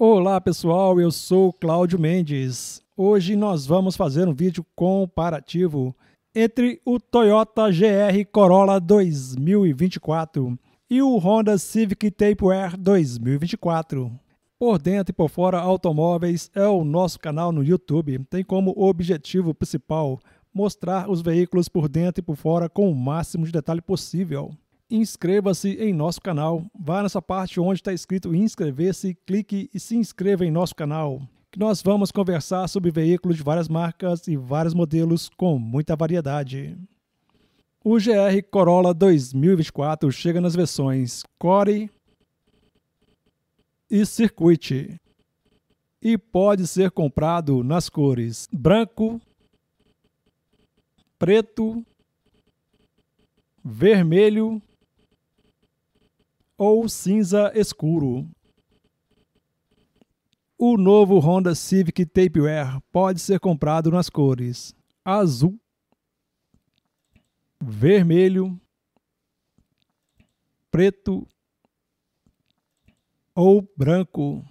Olá pessoal, eu sou Cláudio Mendes. Hoje nós vamos fazer um vídeo comparativo entre o Toyota GR Corolla 2024 e o Honda Civic Type R 2024. Por dentro e por fora automóveis é o nosso canal no YouTube. Tem como objetivo principal mostrar os veículos por dentro e por fora com o máximo de detalhe possível inscreva-se em nosso canal. Vá nessa parte onde está escrito inscrever-se, clique e se inscreva em nosso canal. Que nós vamos conversar sobre veículos de várias marcas e vários modelos com muita variedade. O GR Corolla 2024 chega nas versões Core e Circuit e pode ser comprado nas cores branco, preto, vermelho ou cinza escuro. O novo Honda Civic Tapeware pode ser comprado nas cores azul, vermelho, preto ou branco.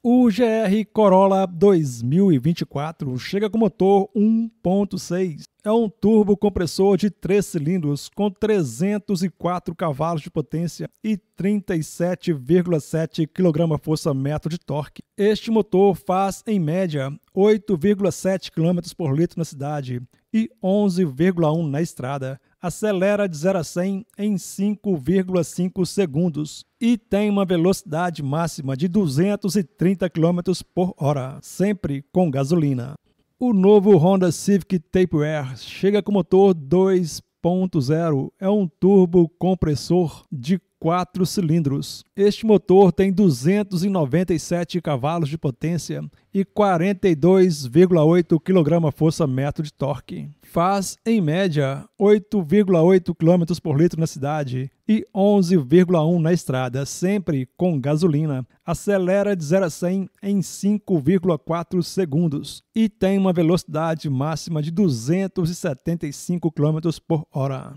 O GR Corolla 2024 chega com motor 1.6. É um turbo compressor de 3 cilindros com 304 cavalos de potência e 37,7 kgfm de torque. Este motor faz, em média, 8,7 km por litro na cidade e 11,1 na estrada acelera de 0 a 100 em 5,5 segundos e tem uma velocidade máxima de 230 km por hora, sempre com gasolina. O novo Honda Civic Type R chega com motor 2.0, é um turbo compressor de quatro cilindros. Este motor tem 297 cavalos de potência e 42,8 kgfm de torque. Faz, em média, 8,8 km por litro na cidade e 11,1 na estrada, sempre com gasolina. Acelera de 0 a 100 em 5,4 segundos e tem uma velocidade máxima de 275 km por hora.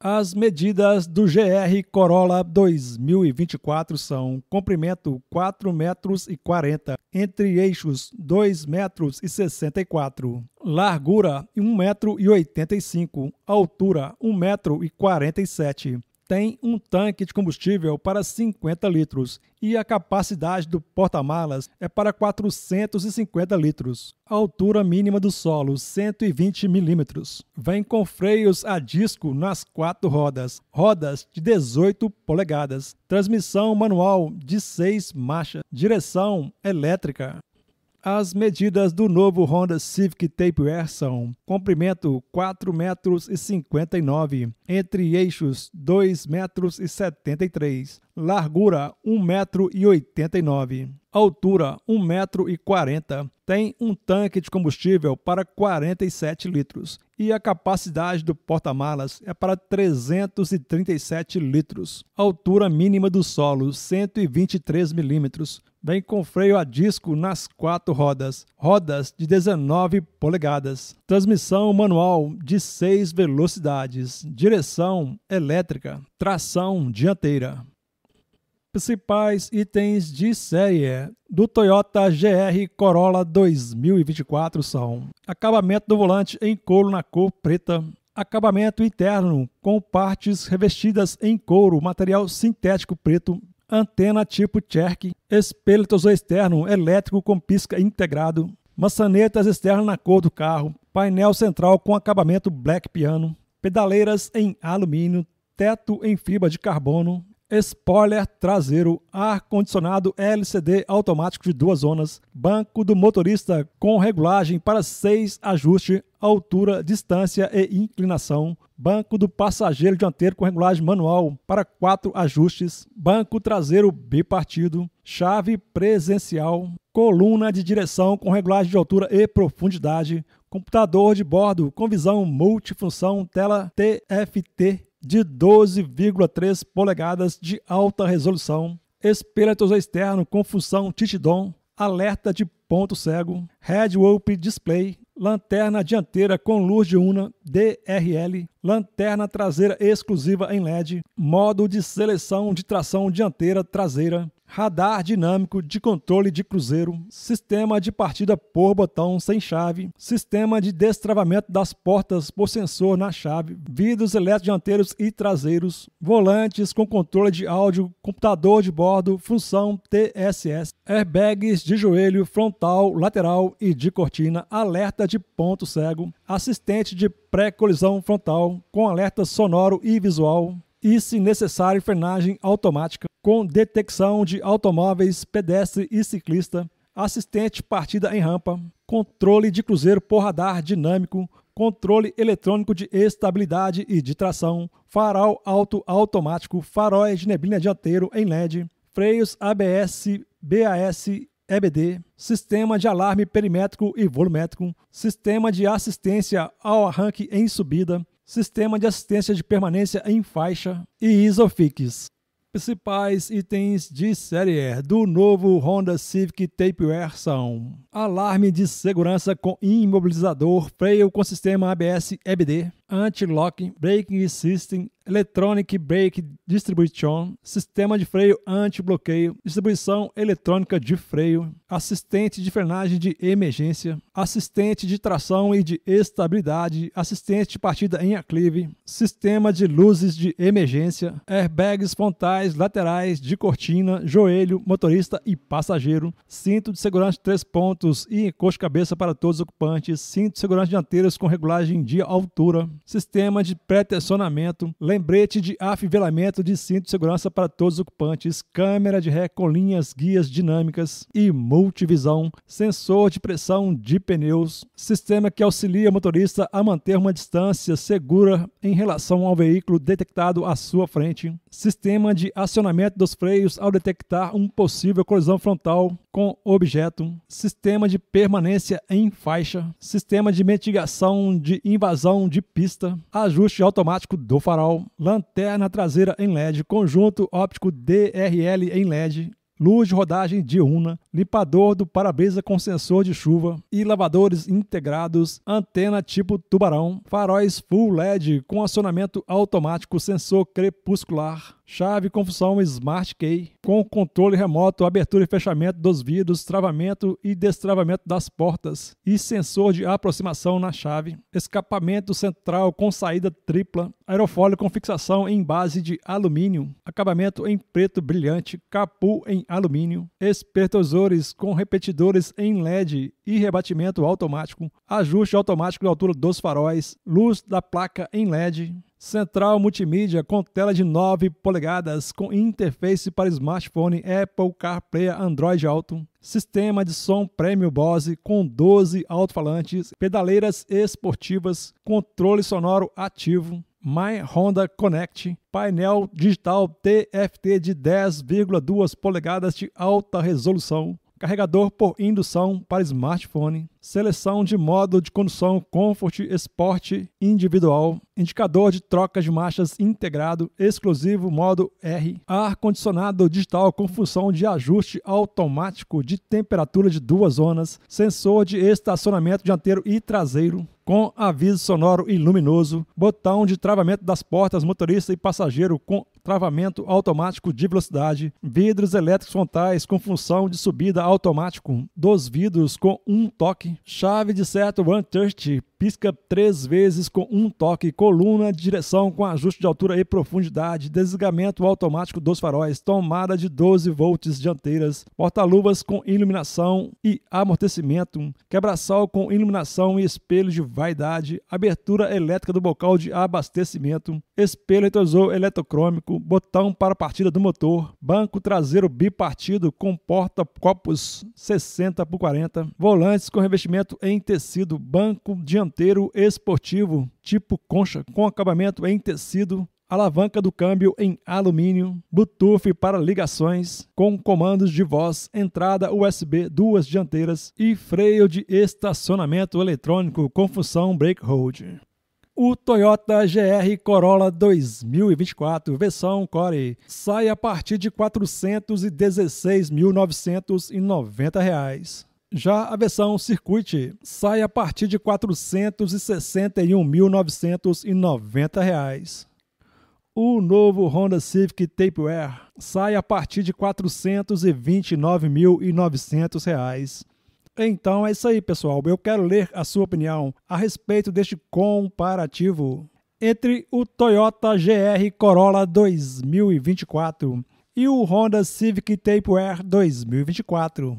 As medidas do GR Corolla 2024 são comprimento 4 metros e 40, entre eixos 2 metros e 64, largura 1 metro e 85, altura 1 metro e 47, tem um tanque de combustível para 50 litros e a capacidade do porta-malas é para 450 litros. A altura mínima do solo, 120 milímetros. Vem com freios a disco nas quatro rodas, rodas de 18 polegadas, transmissão manual de 6 marchas, direção elétrica. As medidas do novo Honda Civic Tapewear são comprimento 4 metros e 59, entre eixos 2 metros e 73, largura 1 metro e 89, altura 1 metro e 40, tem um tanque de combustível para 47 litros e a capacidade do porta-malas é para 337 litros. Altura mínima do solo 123 milímetros vem com freio a disco nas quatro rodas, rodas de 19 polegadas, transmissão manual de seis velocidades, direção elétrica, tração dianteira. Principais itens de série é, do Toyota GR Corolla 2024 são: acabamento do volante em couro na cor preta, acabamento interno com partes revestidas em couro, material sintético preto antena tipo Cherky, espelho externo elétrico com pisca integrado, maçanetas externas na cor do carro, painel central com acabamento black piano, pedaleiras em alumínio, teto em fibra de carbono, spoiler traseiro, ar-condicionado LCD automático de duas zonas, banco do motorista com regulagem para seis ajuste, altura, distância e inclinação, banco do passageiro dianteiro com regulagem manual para quatro ajustes, banco traseiro bipartido, chave presencial, coluna de direção com regulagem de altura e profundidade, computador de bordo com visão multifunção, tela TFT de 12,3 polegadas de alta resolução, espelho externo com função Titidon, alerta de ponto cego, head-up display, lanterna dianteira com luz diurna DRL, lanterna traseira exclusiva em LED, modo de seleção de tração dianteira traseira, radar dinâmico de controle de cruzeiro, sistema de partida por botão sem chave, sistema de destravamento das portas por sensor na chave, vidros elétricos dianteiros e traseiros, volantes com controle de áudio, computador de bordo, função TSS, airbags de joelho, frontal, lateral e de cortina, alerta de ponto cego, assistente de pré-colisão frontal com alerta sonoro e visual, e, se necessário, frenagem automática com detecção de automóveis, pedestre e ciclista, assistente partida em rampa, controle de cruzeiro por radar dinâmico, controle eletrônico de estabilidade e de tração, farol alto automático, faróis de neblina dianteiro em LED, freios ABS, BAS, EBD, sistema de alarme perimétrico e volumétrico, sistema de assistência ao arranque em subida, Sistema de Assistência de Permanência em Faixa e ISOFIX. Principais itens de série do novo Honda Civic Tapeware são alarme de segurança com imobilizador, freio com sistema ABS EBD, anti-lock, braking system Electronic Brake Distribution, sistema de freio anti-bloqueio, distribuição eletrônica de freio, assistente de frenagem de emergência, assistente de tração e de estabilidade, assistente de partida em aclive, sistema de luzes de emergência, airbags frontais, laterais, de cortina, joelho, motorista e passageiro, cinto de segurança de três pontos e encosto cabeça para todos os ocupantes, cinto de segurança dianteiros com regulagem de altura, sistema de pré-tensionamento, lembrete de afivelamento de cinto de segurança para todos os ocupantes, câmera de ré com linhas, guias dinâmicas e multivisão, sensor de pressão de pneus, sistema que auxilia o motorista a manter uma distância segura em relação ao veículo detectado à sua frente, sistema de acionamento dos freios ao detectar um possível colisão frontal com objeto, sistema de permanência em faixa, sistema de mitigação de invasão de pista, ajuste automático do farol, lanterna traseira em LED, conjunto óptico DRL em LED, luz de rodagem diurna, limpador do para-brisa com sensor de chuva e lavadores integrados, antena tipo tubarão, faróis full LED com acionamento automático sensor crepuscular, chave com função Smart Key, com controle remoto, abertura e fechamento dos vidros, travamento e destravamento das portas e sensor de aproximação na chave, escapamento central com saída tripla, aerofólio com fixação em base de alumínio, acabamento em preto brilhante, capu em alumínio, espertosor com repetidores em LED e rebatimento automático, ajuste automático da altura dos faróis, luz da placa em LED, central multimídia com tela de 9 polegadas com interface para smartphone Apple CarPlay Android Auto, sistema de som Premium Bose com 12 alto-falantes, pedaleiras esportivas, controle sonoro ativo, My Honda Connect, painel digital TFT de 10,2 polegadas de alta resolução, carregador por indução para smartphone, seleção de modo de condução Comfort Sport individual, indicador de troca de marchas integrado, exclusivo modo R, ar-condicionado digital com função de ajuste automático de temperatura de duas zonas, sensor de estacionamento dianteiro e traseiro, com aviso sonoro e luminoso, botão de travamento das portas motorista e passageiro com travamento automático de velocidade, vidros elétricos frontais com função de subida automático dos vidros com um toque, chave de seta One Touch pisca três vezes com um toque, coluna de direção com ajuste de altura e profundidade, desligamento automático dos faróis, tomada de 12 volts dianteiras, porta-luvas com iluminação e amortecimento, quebra-sol com iluminação e espelho de vaidade, abertura elétrica do bocal de abastecimento, espelho retrovisor eletrocrômico, botão para partida do motor, banco traseiro bipartido com porta copos 60 por 40, volantes com revestimento em tecido, banco dianteiro esportivo tipo concha com acabamento em tecido, alavanca do câmbio em alumínio, Bluetooth para ligações, com comandos de voz, entrada USB, duas dianteiras e freio de estacionamento eletrônico com função brake hold. O Toyota GR Corolla 2024 versão Core sai a partir de R$ 416.990. Já a versão Circuit sai a partir de R$ 461.990. O novo Honda Civic Tapewear sai a partir de R$ 429.900. Então é isso aí, pessoal. Eu quero ler a sua opinião a respeito deste comparativo entre o Toyota GR Corolla 2024 e o Honda Civic Tapewear 2024.